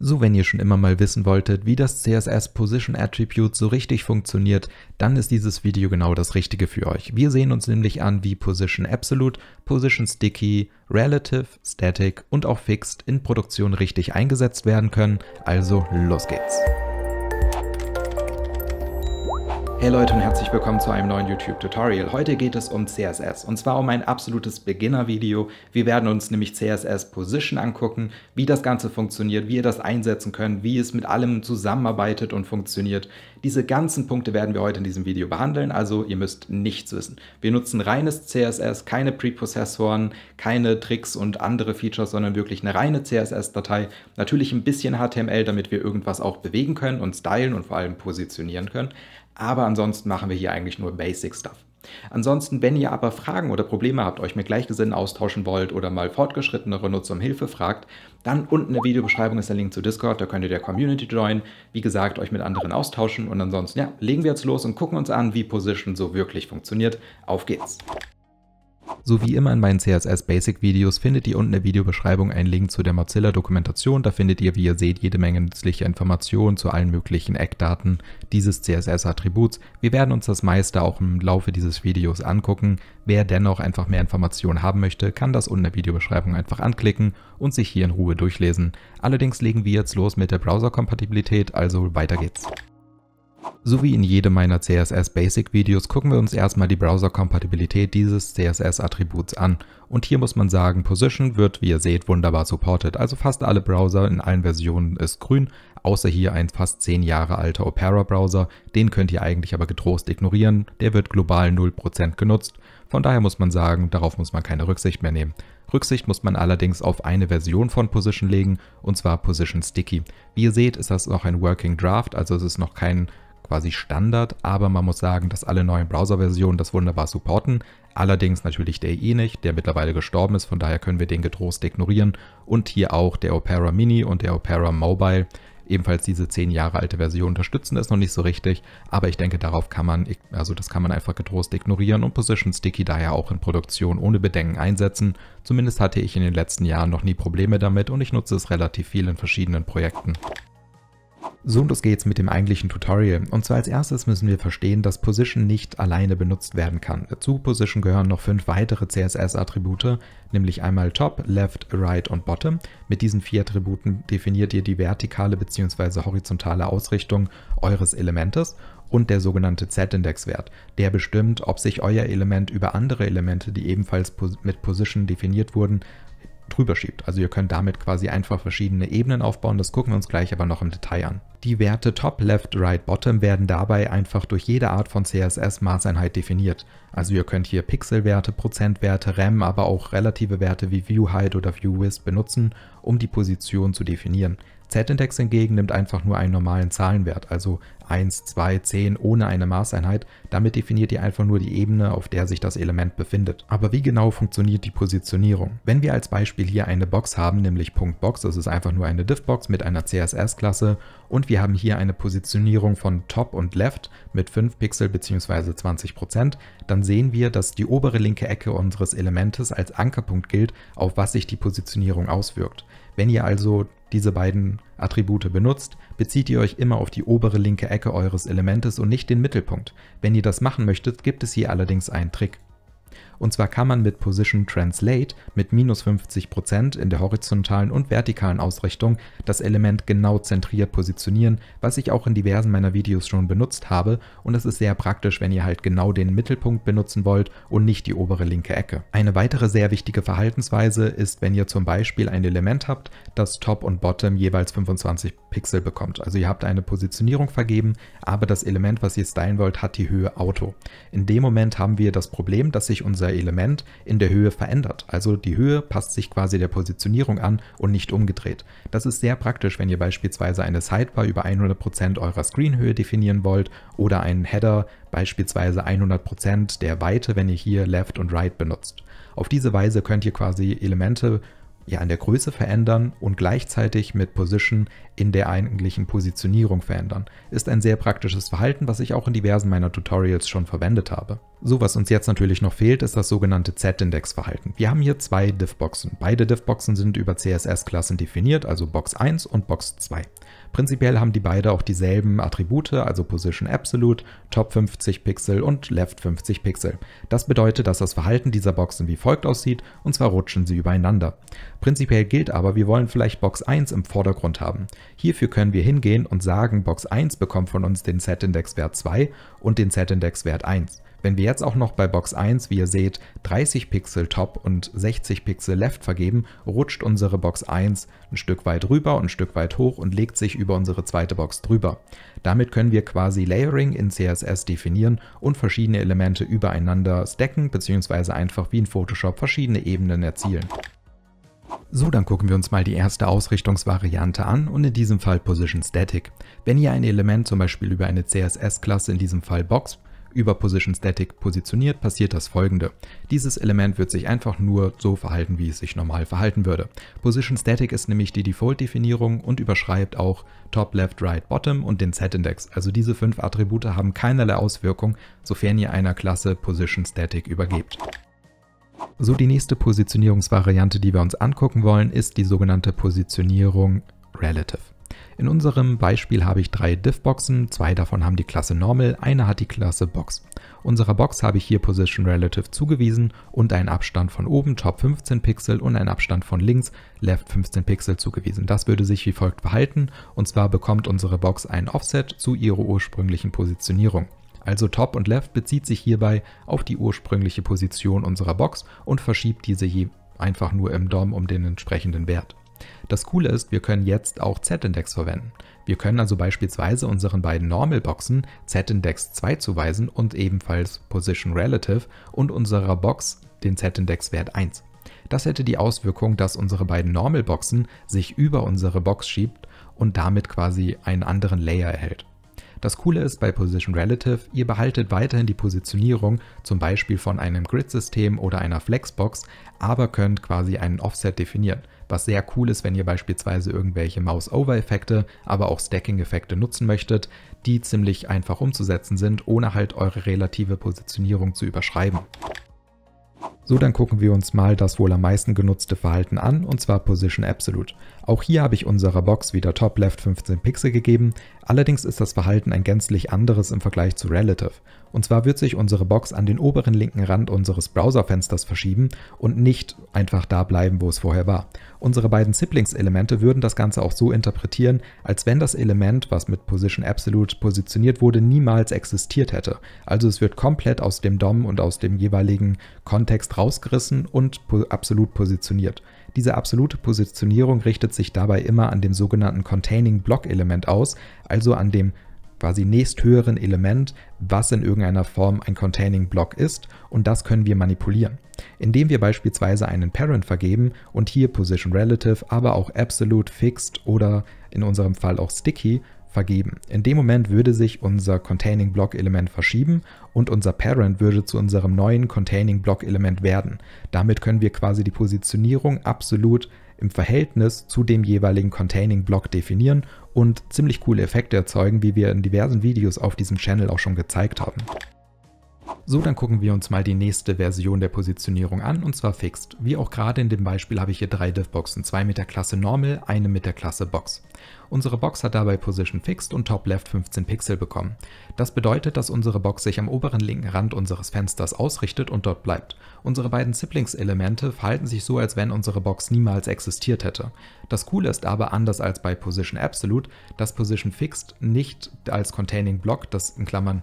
So, wenn ihr schon immer mal wissen wolltet, wie das CSS Position Attribute so richtig funktioniert, dann ist dieses Video genau das Richtige für euch. Wir sehen uns nämlich an, wie Position Absolute, Position Sticky, Relative, Static und auch Fixed in Produktion richtig eingesetzt werden können. Also los geht's! Hey Leute und herzlich willkommen zu einem neuen YouTube-Tutorial. Heute geht es um CSS und zwar um ein absolutes Beginner-Video. Wir werden uns nämlich CSS Position angucken, wie das Ganze funktioniert, wie ihr das einsetzen könnt, wie es mit allem zusammenarbeitet und funktioniert. Diese ganzen Punkte werden wir heute in diesem Video behandeln, also ihr müsst nichts wissen. Wir nutzen reines CSS, keine Preprozessoren, keine Tricks und andere Features, sondern wirklich eine reine CSS-Datei. Natürlich ein bisschen HTML, damit wir irgendwas auch bewegen können und stylen und vor allem positionieren können. Aber ansonsten machen wir hier eigentlich nur Basic Stuff. Ansonsten, wenn ihr aber Fragen oder Probleme habt, euch mit Gleichgesinnten austauschen wollt oder mal fortgeschrittenere Nutzer um Hilfe fragt, dann unten in der Videobeschreibung ist der Link zu Discord, da könnt ihr der Community joinen, wie gesagt, euch mit anderen austauschen und ansonsten, ja, legen wir jetzt los und gucken uns an, wie Position so wirklich funktioniert. Auf geht's! So wie immer in meinen CSS Basic Videos findet ihr unten in der Videobeschreibung einen Link zu der Mozilla Dokumentation. Da findet ihr, wie ihr seht, jede Menge nützliche Informationen zu allen möglichen Eckdaten dieses CSS Attributs. Wir werden uns das meiste auch im Laufe dieses Videos angucken. Wer dennoch einfach mehr Informationen haben möchte, kann das unten in der Videobeschreibung einfach anklicken und sich hier in Ruhe durchlesen. Allerdings legen wir jetzt los mit der Browser-Kompatibilität, also weiter geht's. So wie in jedem meiner CSS Basic Videos gucken wir uns erstmal die Browser-Kompatibilität dieses CSS-Attributs an. Und hier muss man sagen, Position wird, wie ihr seht, wunderbar supported. Also fast alle Browser in allen Versionen ist grün, außer hier ein fast 10 Jahre alter Opera-Browser. Den könnt ihr eigentlich aber getrost ignorieren, der wird global 0% genutzt. Von daher muss man sagen, darauf muss man keine Rücksicht mehr nehmen. Rücksicht muss man allerdings auf eine Version von Position legen, und zwar Position Sticky. Wie ihr seht, ist das noch ein Working Draft, also es ist noch kein quasi Standard, aber man muss sagen, dass alle neuen Browser-Versionen das wunderbar supporten. Allerdings natürlich der IE nicht, der mittlerweile gestorben ist, von daher können wir den getrost ignorieren. Und hier auch der Opera Mini und der Opera Mobile, ebenfalls diese 10 Jahre alte Version unterstützen, das noch nicht so richtig, aber ich denke, darauf kann man, also das kann man einfach getrost ignorieren und Position Sticky daher auch in Produktion ohne Bedenken einsetzen. Zumindest hatte ich in den letzten Jahren noch nie Probleme damit und ich nutze es relativ viel in verschiedenen Projekten. So, und los geht's mit dem eigentlichen Tutorial. Und zwar als erstes müssen wir verstehen, dass Position nicht alleine benutzt werden kann. Zu Position gehören noch fünf weitere CSS-Attribute, nämlich einmal Top, Left, Right und Bottom. Mit diesen vier Attributen definiert ihr die vertikale bzw. horizontale Ausrichtung eures Elementes und der sogenannte z index wert Der bestimmt, ob sich euer Element über andere Elemente, die ebenfalls mit Position definiert wurden, drüber schiebt. Also ihr könnt damit quasi einfach verschiedene Ebenen aufbauen, das gucken wir uns gleich aber noch im Detail an. Die Werte Top, Left, Right, Bottom werden dabei einfach durch jede Art von CSS-Maßeinheit definiert. Also ihr könnt hier Pixelwerte, Prozentwerte, RAM, aber auch relative Werte wie View Height oder View Width benutzen, um die Position zu definieren. Z-Index hingegen nimmt einfach nur einen normalen Zahlenwert, also 1, 2, 10 ohne eine Maßeinheit. Damit definiert ihr einfach nur die Ebene, auf der sich das Element befindet. Aber wie genau funktioniert die Positionierung? Wenn wir als Beispiel hier eine Box haben, nämlich .box, das ist einfach nur eine diff box mit einer CSS-Klasse und wir haben hier eine Positionierung von Top und Left mit 5 Pixel bzw. 20%, dann sehen wir, dass die obere linke Ecke unseres Elementes als Ankerpunkt gilt, auf was sich die Positionierung auswirkt. Wenn ihr also diese beiden Attribute benutzt, bezieht ihr euch immer auf die obere linke Ecke eures Elementes und nicht den Mittelpunkt. Wenn ihr das machen möchtet, gibt es hier allerdings einen Trick. Und zwar kann man mit Position Translate mit minus 50% in der horizontalen und vertikalen Ausrichtung das Element genau zentriert positionieren, was ich auch in diversen meiner Videos schon benutzt habe und das ist sehr praktisch, wenn ihr halt genau den Mittelpunkt benutzen wollt und nicht die obere linke Ecke. Eine weitere sehr wichtige Verhaltensweise ist, wenn ihr zum Beispiel ein Element habt, das Top und Bottom jeweils 25 Pixel bekommt. Also ihr habt eine Positionierung vergeben, aber das Element, was ihr stylen wollt, hat die Höhe Auto. In dem Moment haben wir das Problem, dass sich unser Element in der Höhe verändert. Also die Höhe passt sich quasi der Positionierung an und nicht umgedreht. Das ist sehr praktisch, wenn ihr beispielsweise eine Sidebar über 100% eurer Screenhöhe definieren wollt oder einen Header beispielsweise 100% der Weite, wenn ihr hier Left und Right benutzt. Auf diese Weise könnt ihr quasi Elemente ja an der Größe verändern und gleichzeitig mit Position in der eigentlichen Positionierung verändern. Ist ein sehr praktisches Verhalten, was ich auch in diversen meiner Tutorials schon verwendet habe. So, was uns jetzt natürlich noch fehlt, ist das sogenannte Z-Index-Verhalten. Wir haben hier zwei Diffboxen. Beide Diffboxen sind über CSS-Klassen definiert, also Box 1 und Box 2. Prinzipiell haben die beide auch dieselben Attribute, also Position Absolute, Top 50 Pixel und Left 50 Pixel. Das bedeutet, dass das Verhalten dieser Boxen wie folgt aussieht, und zwar rutschen sie übereinander. Prinzipiell gilt aber, wir wollen vielleicht Box 1 im Vordergrund haben. Hierfür können wir hingehen und sagen, Box 1 bekommt von uns den Z-Index-Wert 2 und den Z-Index-Wert 1. Wenn wir jetzt auch noch bei Box 1, wie ihr seht, 30 Pixel Top und 60 Pixel Left vergeben, rutscht unsere Box 1 ein Stück weit rüber und ein Stück weit hoch und legt sich über unsere zweite Box drüber. Damit können wir quasi Layering in CSS definieren und verschiedene Elemente übereinander stacken bzw. einfach wie in Photoshop verschiedene Ebenen erzielen. So, dann gucken wir uns mal die erste Ausrichtungsvariante an und in diesem Fall Position Static. Wenn ihr ein Element zum Beispiel über eine CSS-Klasse, in diesem Fall Box, über Position Static positioniert, passiert das folgende. Dieses Element wird sich einfach nur so verhalten, wie es sich normal verhalten würde. Position Static ist nämlich die Default-Definierung und überschreibt auch Top, Left, Right, Bottom und den Z-Index. Also diese fünf Attribute haben keinerlei Auswirkung, sofern ihr einer Klasse Position Static übergebt. So, die nächste Positionierungsvariante, die wir uns angucken wollen, ist die sogenannte Positionierung Relative. In unserem Beispiel habe ich drei diff boxen zwei davon haben die Klasse Normal, eine hat die Klasse Box. Unserer Box habe ich hier Position Relative zugewiesen und einen Abstand von oben Top 15 Pixel und einen Abstand von links Left 15 Pixel zugewiesen. Das würde sich wie folgt verhalten und zwar bekommt unsere Box ein Offset zu ihrer ursprünglichen Positionierung. Also Top und Left bezieht sich hierbei auf die ursprüngliche Position unserer Box und verschiebt diese je einfach nur im DOM um den entsprechenden Wert. Das Coole ist, wir können jetzt auch Z-Index verwenden. Wir können also beispielsweise unseren beiden Normal-Boxen Z-Index 2 zuweisen und ebenfalls Position Relative und unserer Box den Z-Index-Wert 1. Das hätte die Auswirkung, dass unsere beiden Normal-Boxen sich über unsere Box schiebt und damit quasi einen anderen Layer erhält. Das Coole ist bei Position Relative, ihr behaltet weiterhin die Positionierung, zum Beispiel von einem Grid-System oder einer Flexbox, aber könnt quasi einen Offset definieren was sehr cool ist, wenn ihr beispielsweise irgendwelche Mouse-Over-Effekte, aber auch Stacking-Effekte nutzen möchtet, die ziemlich einfach umzusetzen sind, ohne halt eure relative Positionierung zu überschreiben. So, dann gucken wir uns mal das wohl am meisten genutzte Verhalten an, und zwar Position Absolute. Auch hier habe ich unserer Box wieder Top Left 15 Pixel gegeben, allerdings ist das Verhalten ein gänzlich anderes im Vergleich zu Relative. Und zwar wird sich unsere Box an den oberen linken Rand unseres Browserfensters verschieben und nicht einfach da bleiben, wo es vorher war. Unsere beiden Siblings-Elemente würden das Ganze auch so interpretieren, als wenn das Element, was mit Position Absolute positioniert wurde, niemals existiert hätte. Also es wird komplett aus dem DOM und aus dem jeweiligen Kontext rausgerissen und absolut positioniert. Diese absolute Positionierung richtet sich dabei immer an dem sogenannten Containing Block Element aus, also an dem quasi nächsthöheren Element, was in irgendeiner Form ein Containing Block ist und das können wir manipulieren, indem wir beispielsweise einen Parent vergeben und hier Position Relative, aber auch Absolute, Fixed oder in unserem Fall auch Sticky vergeben. In dem Moment würde sich unser Containing Block Element verschieben und unser Parent würde zu unserem neuen Containing Block Element werden. Damit können wir quasi die Positionierung absolut im Verhältnis zu dem jeweiligen Containing Block definieren und ziemlich coole Effekte erzeugen, wie wir in diversen Videos auf diesem Channel auch schon gezeigt haben. So, dann gucken wir uns mal die nächste Version der Positionierung an, und zwar Fixed. Wie auch gerade in dem Beispiel habe ich hier drei Div-Boxen, zwei mit der Klasse Normal, eine mit der Klasse Box. Unsere Box hat dabei Position Fixed und Top Left 15 Pixel bekommen. Das bedeutet, dass unsere Box sich am oberen linken Rand unseres Fensters ausrichtet und dort bleibt. Unsere beiden Siblings-Elemente verhalten sich so, als wenn unsere Box niemals existiert hätte. Das Coole ist aber, anders als bei Position Absolute, dass Position Fixed nicht als Containing Block, das in Klammern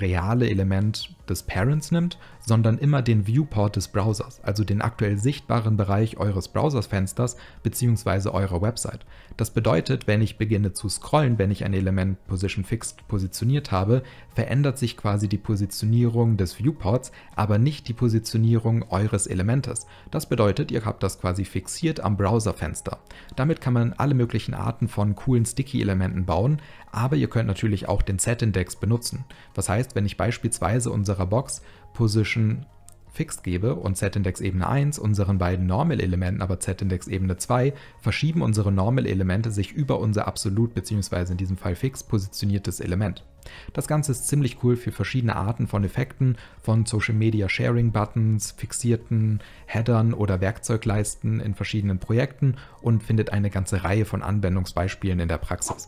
reale Element des Parents nimmt, sondern immer den Viewport des Browsers, also den aktuell sichtbaren Bereich eures Browserfensters bzw. eurer Website. Das bedeutet, wenn ich beginne zu scrollen, wenn ich ein Element Position Fixed positioniert habe, verändert sich quasi die Positionierung des Viewports, aber nicht die Positionierung eures Elementes. Das bedeutet, ihr habt das quasi fixiert am Browserfenster. Damit kann man alle möglichen Arten von coolen Sticky-Elementen bauen, aber ihr könnt natürlich auch den Set-Index benutzen. Was heißt, heißt, wenn ich beispielsweise unserer Box Position fixed gebe und z-Index-Ebene 1 unseren beiden Normal-Elementen, aber z-Index-Ebene 2, verschieben unsere Normal-Elemente sich über unser absolut bzw. in diesem Fall fix positioniertes Element. Das Ganze ist ziemlich cool für verschiedene Arten von Effekten, von Social Media Sharing Buttons, fixierten Headern oder Werkzeugleisten in verschiedenen Projekten und findet eine ganze Reihe von Anwendungsbeispielen in der Praxis.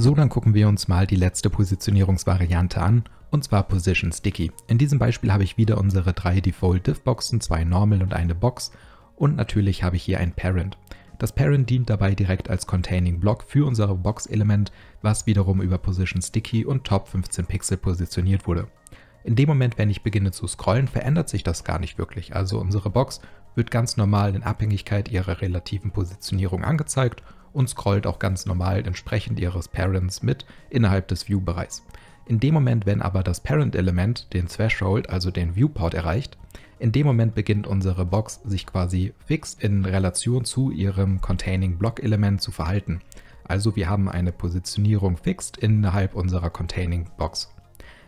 So, dann gucken wir uns mal die letzte Positionierungsvariante an, und zwar Position Sticky. In diesem Beispiel habe ich wieder unsere drei Default Div-Boxen, zwei Normal und eine Box und natürlich habe ich hier ein Parent. Das Parent dient dabei direkt als Containing Block für unser Box-Element, was wiederum über Position Sticky und Top 15 Pixel positioniert wurde. In dem Moment, wenn ich beginne zu scrollen, verändert sich das gar nicht wirklich, also unsere Box wird ganz normal in Abhängigkeit ihrer relativen Positionierung angezeigt und scrollt auch ganz normal entsprechend ihres Parents mit innerhalb des View-Bereichs. In dem Moment, wenn aber das Parent-Element den Threshold, also den Viewport erreicht, in dem Moment beginnt unsere Box sich quasi fix in Relation zu ihrem Containing-Block-Element zu verhalten. Also wir haben eine Positionierung fixed innerhalb unserer Containing-Box.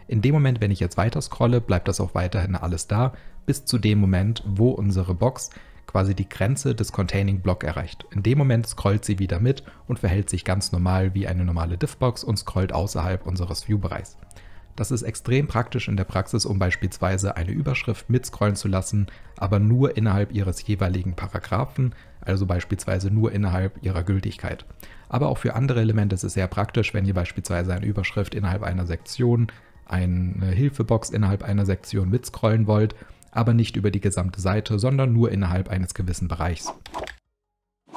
In dem Moment, wenn ich jetzt weiter scrolle, bleibt das auch weiterhin alles da, bis zu dem Moment, wo unsere Box quasi die Grenze des Containing Block erreicht. In dem Moment scrollt sie wieder mit und verhält sich ganz normal wie eine normale Diffbox und scrollt außerhalb unseres View-Bereichs. Das ist extrem praktisch in der Praxis, um beispielsweise eine Überschrift mitscrollen zu lassen, aber nur innerhalb ihres jeweiligen Paragraphen, also beispielsweise nur innerhalb ihrer Gültigkeit. Aber auch für andere Elemente ist es sehr praktisch, wenn ihr beispielsweise eine Überschrift innerhalb einer Sektion, eine Hilfebox innerhalb einer Sektion mitscrollen wollt aber nicht über die gesamte Seite, sondern nur innerhalb eines gewissen Bereichs.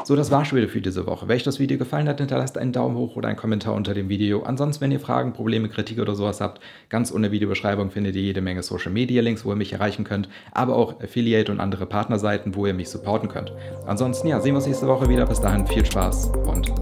So, das war schon wieder für diese Woche. Wenn euch das Video gefallen hat, hinterlasst einen Daumen hoch oder einen Kommentar unter dem Video. Ansonsten, wenn ihr Fragen, Probleme, Kritik oder sowas habt, ganz unter Videobeschreibung findet ihr jede Menge Social Media Links, wo ihr mich erreichen könnt, aber auch Affiliate und andere Partnerseiten, wo ihr mich supporten könnt. Ansonsten, ja, sehen wir uns nächste Woche wieder. Bis dahin, viel Spaß und